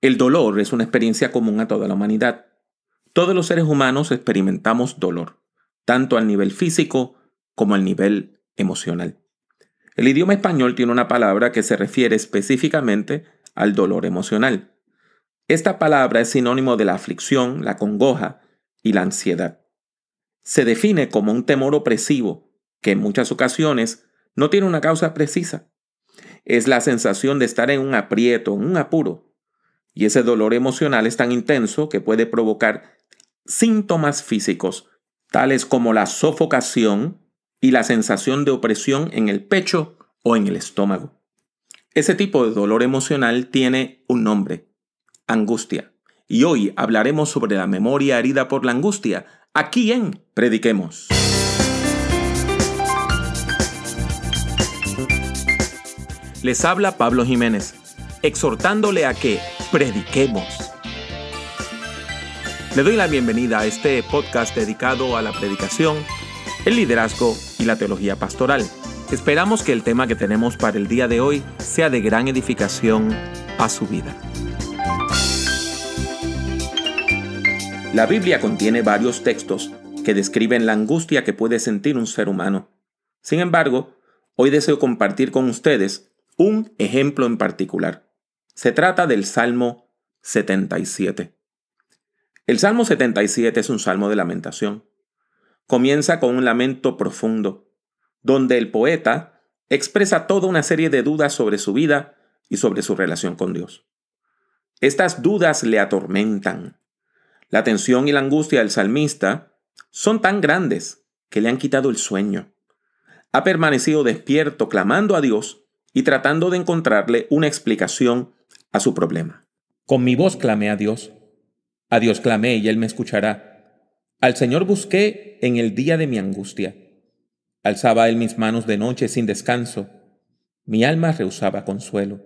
El dolor es una experiencia común a toda la humanidad. Todos los seres humanos experimentamos dolor, tanto al nivel físico como al nivel emocional. El idioma español tiene una palabra que se refiere específicamente al dolor emocional. Esta palabra es sinónimo de la aflicción, la congoja y la ansiedad. Se define como un temor opresivo que en muchas ocasiones no tiene una causa precisa. Es la sensación de estar en un aprieto, en un apuro, y ese dolor emocional es tan intenso que puede provocar síntomas físicos, tales como la sofocación y la sensación de opresión en el pecho o en el estómago. Ese tipo de dolor emocional tiene un nombre, angustia. Y hoy hablaremos sobre la memoria herida por la angustia, aquí en Prediquemos. Les habla Pablo Jiménez, exhortándole a que prediquemos. Le doy la bienvenida a este podcast dedicado a la predicación, el liderazgo y la teología pastoral. Esperamos que el tema que tenemos para el día de hoy sea de gran edificación a su vida. La Biblia contiene varios textos que describen la angustia que puede sentir un ser humano. Sin embargo, hoy deseo compartir con ustedes un ejemplo en particular. Se trata del Salmo 77. El Salmo 77 es un salmo de lamentación. Comienza con un lamento profundo, donde el poeta expresa toda una serie de dudas sobre su vida y sobre su relación con Dios. Estas dudas le atormentan. La tensión y la angustia del salmista son tan grandes que le han quitado el sueño. Ha permanecido despierto clamando a Dios y tratando de encontrarle una explicación a su problema. Con mi voz clamé a Dios. A Dios clamé y Él me escuchará. Al Señor busqué en el día de mi angustia. Alzaba Él mis manos de noche sin descanso. Mi alma rehusaba consuelo.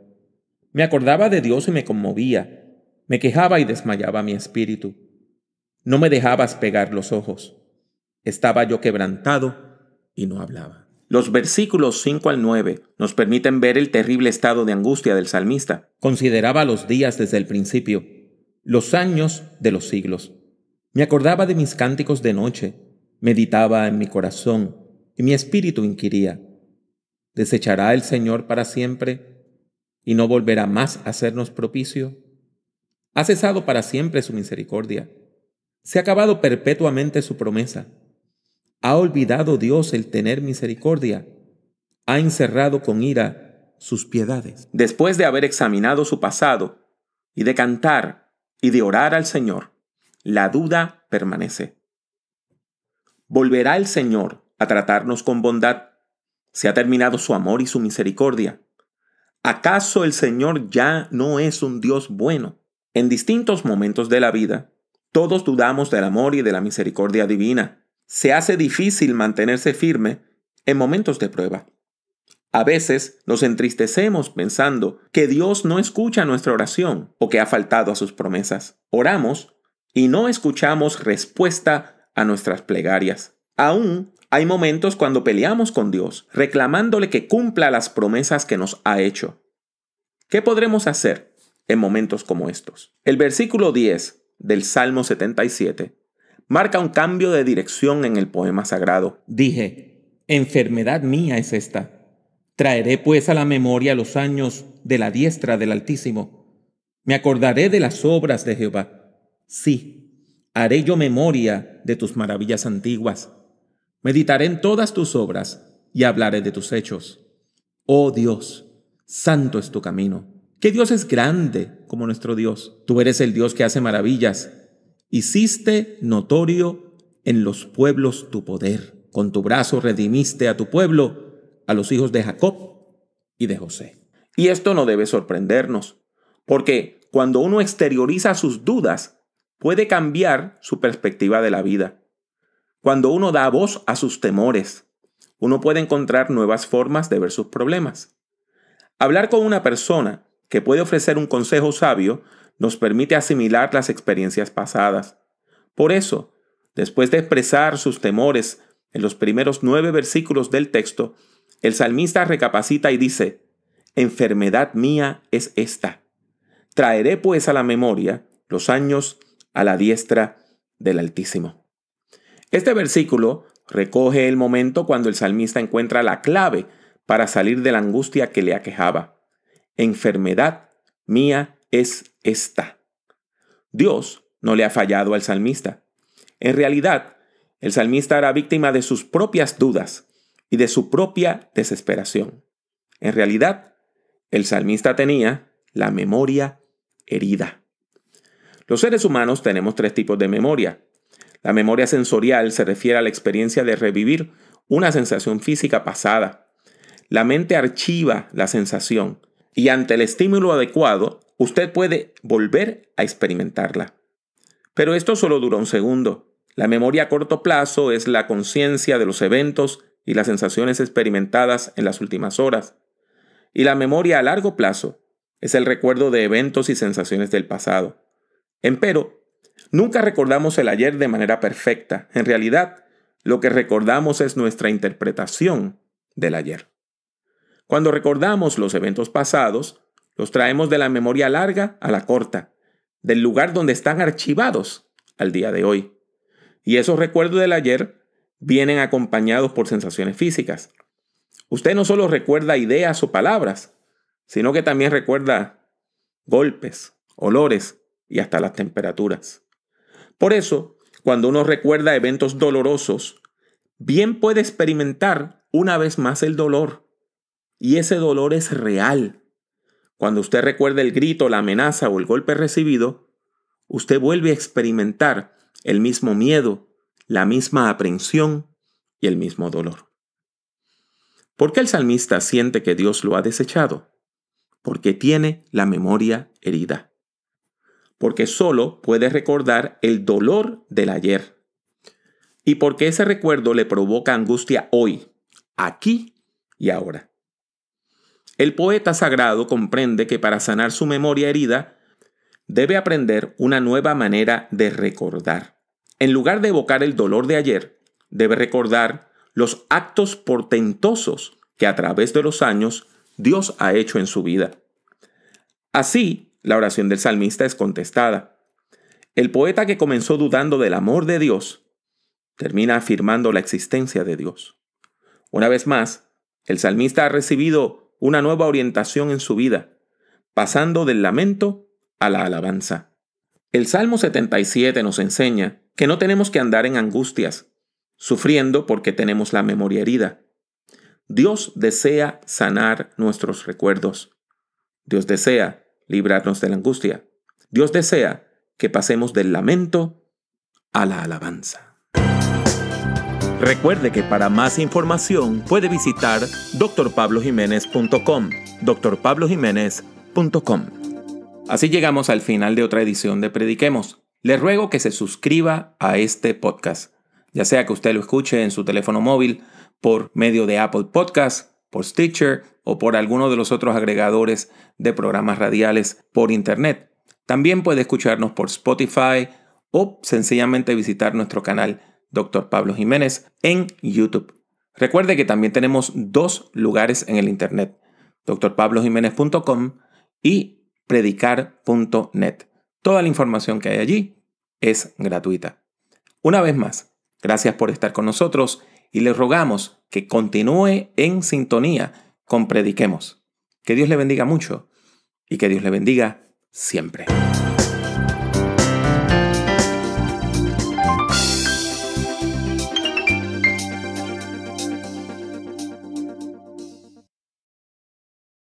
Me acordaba de Dios y me conmovía. Me quejaba y desmayaba mi espíritu. No me dejabas pegar los ojos. Estaba yo quebrantado y no hablaba. Los versículos 5 al 9 nos permiten ver el terrible estado de angustia del salmista. Consideraba los días desde el principio, los años de los siglos. Me acordaba de mis cánticos de noche, meditaba en mi corazón, y mi espíritu inquiría. ¿Desechará el Señor para siempre y no volverá más a hacernos propicio? Ha cesado para siempre su misericordia. Se ha acabado perpetuamente su promesa. Ha olvidado Dios el tener misericordia. Ha encerrado con ira sus piedades. Después de haber examinado su pasado y de cantar y de orar al Señor, la duda permanece. ¿Volverá el Señor a tratarnos con bondad? ¿Se ha terminado su amor y su misericordia? ¿Acaso el Señor ya no es un Dios bueno? En distintos momentos de la vida, todos dudamos del amor y de la misericordia divina se hace difícil mantenerse firme en momentos de prueba. A veces nos entristecemos pensando que Dios no escucha nuestra oración o que ha faltado a sus promesas. Oramos y no escuchamos respuesta a nuestras plegarias. Aún hay momentos cuando peleamos con Dios, reclamándole que cumpla las promesas que nos ha hecho. ¿Qué podremos hacer en momentos como estos? El versículo 10 del Salmo 77 marca un cambio de dirección en el poema sagrado. Dije, enfermedad mía es esta. Traeré pues a la memoria los años de la diestra del Altísimo. Me acordaré de las obras de Jehová. Sí, haré yo memoria de tus maravillas antiguas. Meditaré en todas tus obras y hablaré de tus hechos. Oh Dios, santo es tu camino. ¿Qué Dios es grande como nuestro Dios. Tú eres el Dios que hace maravillas Hiciste notorio en los pueblos tu poder. Con tu brazo redimiste a tu pueblo, a los hijos de Jacob y de José. Y esto no debe sorprendernos, porque cuando uno exterioriza sus dudas, puede cambiar su perspectiva de la vida. Cuando uno da voz a sus temores, uno puede encontrar nuevas formas de ver sus problemas. Hablar con una persona que puede ofrecer un consejo sabio nos permite asimilar las experiencias pasadas. Por eso, después de expresar sus temores en los primeros nueve versículos del texto, el salmista recapacita y dice, Enfermedad mía es esta. Traeré pues a la memoria los años a la diestra del Altísimo. Este versículo recoge el momento cuando el salmista encuentra la clave para salir de la angustia que le aquejaba. Enfermedad mía es está. Dios no le ha fallado al salmista. En realidad, el salmista era víctima de sus propias dudas y de su propia desesperación. En realidad, el salmista tenía la memoria herida. Los seres humanos tenemos tres tipos de memoria. La memoria sensorial se refiere a la experiencia de revivir una sensación física pasada. La mente archiva la sensación y ante el estímulo adecuado, usted puede volver a experimentarla. Pero esto solo dura un segundo. La memoria a corto plazo es la conciencia de los eventos y las sensaciones experimentadas en las últimas horas. Y la memoria a largo plazo es el recuerdo de eventos y sensaciones del pasado. Empero, nunca recordamos el ayer de manera perfecta. En realidad, lo que recordamos es nuestra interpretación del ayer. Cuando recordamos los eventos pasados, los traemos de la memoria larga a la corta, del lugar donde están archivados al día de hoy. Y esos recuerdos del ayer vienen acompañados por sensaciones físicas. Usted no solo recuerda ideas o palabras, sino que también recuerda golpes, olores y hasta las temperaturas. Por eso, cuando uno recuerda eventos dolorosos, bien puede experimentar una vez más el dolor y ese dolor es real. Cuando usted recuerda el grito, la amenaza o el golpe recibido, usted vuelve a experimentar el mismo miedo, la misma aprensión y el mismo dolor. ¿Por qué el salmista siente que Dios lo ha desechado? Porque tiene la memoria herida. Porque solo puede recordar el dolor del ayer. Y porque ese recuerdo le provoca angustia hoy, aquí y ahora. El poeta sagrado comprende que para sanar su memoria herida, debe aprender una nueva manera de recordar. En lugar de evocar el dolor de ayer, debe recordar los actos portentosos que a través de los años Dios ha hecho en su vida. Así, la oración del salmista es contestada. El poeta que comenzó dudando del amor de Dios, termina afirmando la existencia de Dios. Una vez más, el salmista ha recibido una nueva orientación en su vida, pasando del lamento a la alabanza. El Salmo 77 nos enseña que no tenemos que andar en angustias, sufriendo porque tenemos la memoria herida. Dios desea sanar nuestros recuerdos. Dios desea librarnos de la angustia. Dios desea que pasemos del lamento a la alabanza. Recuerde que para más información puede visitar drpablojiménez.com. drpablojiménez.com. Así llegamos al final de otra edición de Prediquemos. Le ruego que se suscriba a este podcast, ya sea que usted lo escuche en su teléfono móvil, por medio de Apple Podcast, por Stitcher o por alguno de los otros agregadores de programas radiales por Internet. También puede escucharnos por Spotify o sencillamente visitar nuestro canal Dr. Pablo Jiménez en YouTube. Recuerde que también tenemos dos lugares en el Internet, drpablojiménez.com y predicar.net. Toda la información que hay allí es gratuita. Una vez más, gracias por estar con nosotros y le rogamos que continúe en sintonía con Prediquemos. Que Dios le bendiga mucho y que Dios le bendiga siempre.